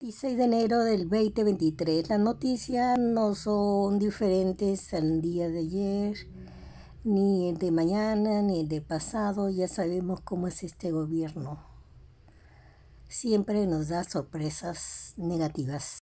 16 de enero del 2023. Las noticias no son diferentes al día de ayer, ni el de mañana, ni el de pasado. Ya sabemos cómo es este gobierno. Siempre nos da sorpresas negativas.